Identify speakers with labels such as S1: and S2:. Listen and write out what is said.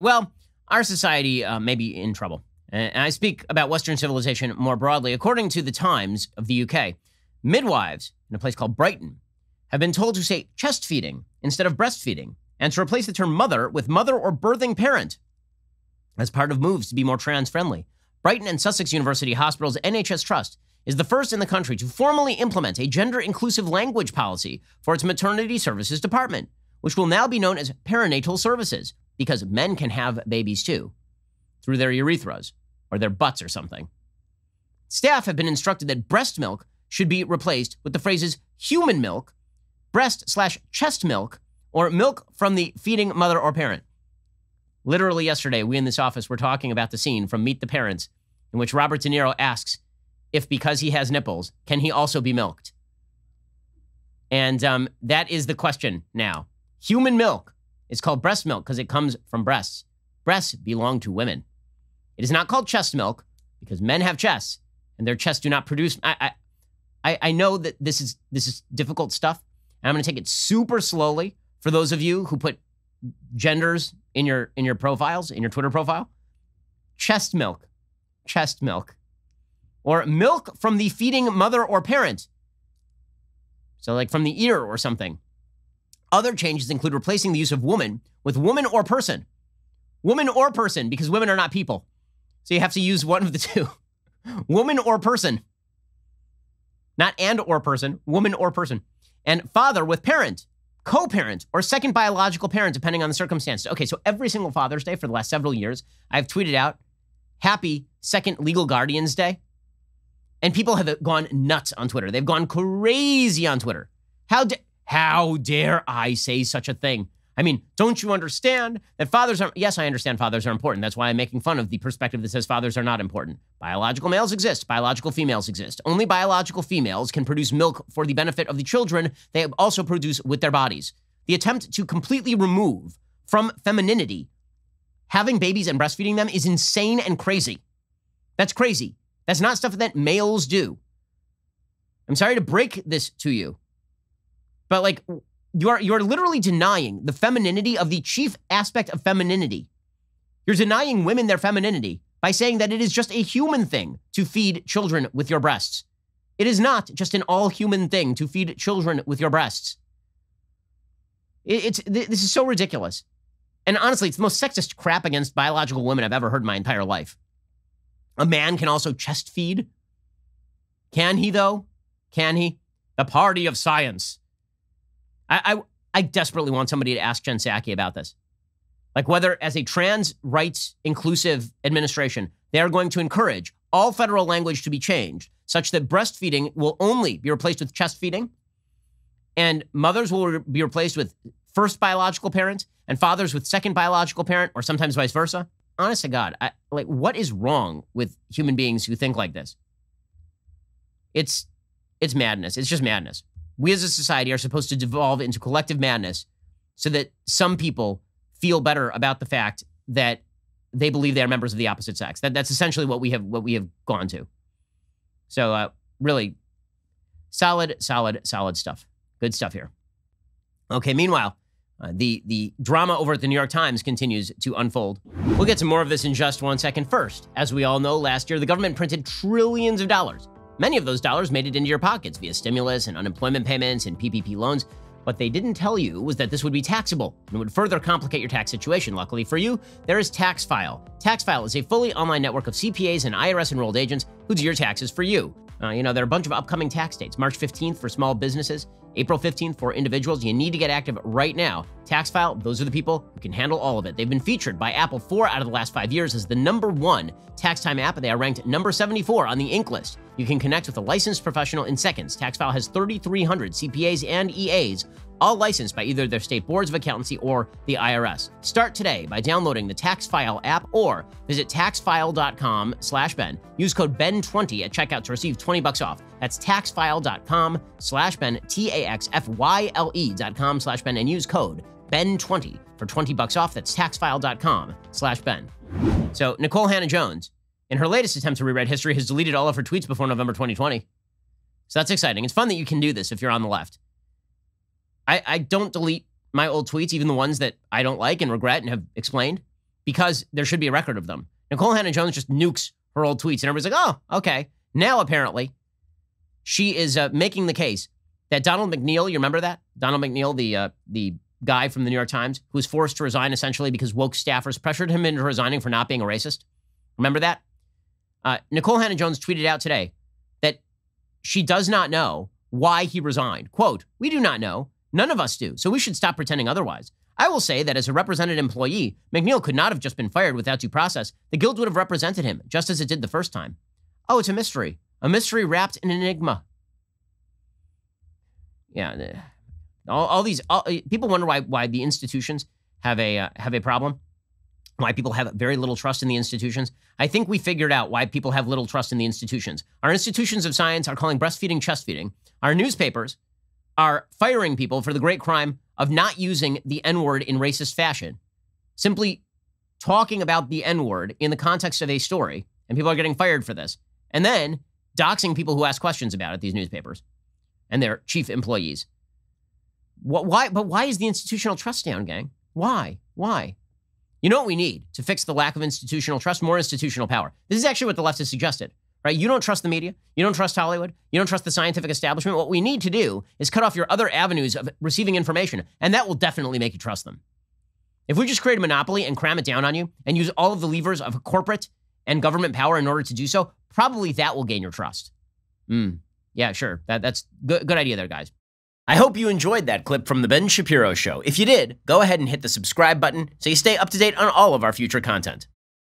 S1: Well, our society uh, may be in trouble. And I speak about Western civilization more broadly. According to the Times of the UK, midwives in a place called Brighton have been told to say chest feeding instead of breastfeeding and to replace the term mother with mother or birthing parent as part of moves to be more trans friendly. Brighton and Sussex University Hospital's NHS Trust is the first in the country to formally implement a gender inclusive language policy for its maternity services department, which will now be known as perinatal services because men can have babies too through their urethras or their butts or something. Staff have been instructed that breast milk should be replaced with the phrases human milk, breast slash chest milk, or milk from the feeding mother or parent. Literally yesterday, we in this office were talking about the scene from Meet the Parents in which Robert De Niro asks if because he has nipples, can he also be milked? And um, that is the question now. Human milk it's called breast milk because it comes from breasts. Breasts belong to women. It is not called chest milk because men have chests and their chests do not produce. I, I, I know that this is this is difficult stuff, and I'm going to take it super slowly for those of you who put genders in your in your profiles in your Twitter profile. Chest milk, chest milk, or milk from the feeding mother or parent. So like from the ear or something. Other changes include replacing the use of woman with woman or person. Woman or person, because women are not people. So you have to use one of the two woman or person. Not and or person, woman or person. And father with parent, co parent, or second biological parent, depending on the circumstance. Okay, so every single Father's Day for the last several years, I've tweeted out, Happy Second Legal Guardians Day. And people have gone nuts on Twitter. They've gone crazy on Twitter. How how dare I say such a thing? I mean, don't you understand that fathers are, yes, I understand fathers are important. That's why I'm making fun of the perspective that says fathers are not important. Biological males exist, biological females exist. Only biological females can produce milk for the benefit of the children they also produce with their bodies. The attempt to completely remove from femininity having babies and breastfeeding them is insane and crazy. That's crazy. That's not stuff that males do. I'm sorry to break this to you. But like you're you're literally denying the femininity of the chief aspect of femininity. You're denying women their femininity by saying that it is just a human thing to feed children with your breasts. It is not just an all human thing to feed children with your breasts. It, it's th- this is so ridiculous. And honestly, it's the most sexist crap against biological women I've ever heard in my entire life. A man can also chest feed. Can he, though? Can he? The party of science I, I, I desperately want somebody to ask Jen Psaki about this. Like whether as a trans rights inclusive administration, they are going to encourage all federal language to be changed such that breastfeeding will only be replaced with chest feeding and mothers will be replaced with first biological parent and fathers with second biological parent or sometimes vice versa. Honest to God, I, like what is wrong with human beings who think like this? It's it's madness. It's just madness we as a society are supposed to devolve into collective madness so that some people feel better about the fact that they believe they are members of the opposite sex. That, that's essentially what we have what we have gone to. So uh, really, solid, solid, solid stuff. Good stuff here. Okay. Meanwhile, uh, the the drama over at the New York Times continues to unfold. We'll get to more of this in just one second. First, as we all know, last year the government printed trillions of dollars Many of those dollars made it into your pockets via stimulus and unemployment payments and PPP loans. What they didn't tell you was that this would be taxable and would further complicate your tax situation. Luckily for you, there is TaxFile. TaxFile is a fully online network of CPAs and IRS enrolled agents who do your taxes for you. Uh, you know, there are a bunch of upcoming tax dates March 15th for small businesses, April 15th for individuals. You need to get active right now. Tax file, those are the people who can handle all of it. They've been featured by Apple four out of the last five years as the number one tax time app. They are ranked number 74 on the Inc list. You can connect with a licensed professional in seconds. Taxfile has 3,300 CPAs and EAs all licensed by either their state boards of accountancy or the IRS. Start today by downloading the Tax File app or visit taxfile.com slash Ben. Use code BEN20 at checkout to receive 20 bucks off. That's taxfile.com slash Ben, T-A-X-F-Y-L-E dot com slash Ben, and use code BEN20 for 20 bucks off. That's taxfile.com slash Ben. So Nicole Hannah-Jones, in her latest attempt to rewrite history, has deleted all of her tweets before November 2020. So that's exciting. It's fun that you can do this if you're on the left. I, I don't delete my old tweets, even the ones that I don't like and regret and have explained, because there should be a record of them. Nicole Hannah Jones just nukes her old tweets, and everybody's like, oh, okay. Now, apparently, she is uh, making the case that Donald McNeil, you remember that? Donald McNeil, the, uh, the guy from the New York Times, who was forced to resign essentially because woke staffers pressured him into resigning for not being a racist. Remember that? Uh, Nicole Hannah Jones tweeted out today that she does not know why he resigned. Quote, we do not know. None of us do, so we should stop pretending otherwise. I will say that as a represented employee, McNeil could not have just been fired without due process. The Guild would have represented him, just as it did the first time. Oh, it's a mystery. A mystery wrapped in an enigma. Yeah, all, all these all, eh, people wonder why why the institutions have a uh, have a problem, why people have very little trust in the institutions. I think we figured out why people have little trust in the institutions. Our institutions of science are calling breastfeeding chest feeding. Our newspapers are firing people for the great crime of not using the N word in racist fashion. Simply talking about the N word in the context of a story, and people are getting fired for this. And then doxing people who ask questions about it, these newspapers and their chief employees. What, why, but why is the institutional trust down, gang? Why? Why? You know what we need to fix the lack of institutional trust? More institutional power. This is actually what the left has suggested right? You don't trust the media. You don't trust Hollywood. You don't trust the scientific establishment. What we need to do is cut off your other avenues of receiving information, and that will definitely make you trust them. If we just create a monopoly and cram it down on you and use all of the levers of corporate and government power in order to do so, probably that will gain your trust. Mm. Yeah, sure. That, that's good, good idea there, guys. I hope you enjoyed that clip from The Ben Shapiro Show. If you did, go ahead and hit the subscribe button so you stay up to date on all of our future content.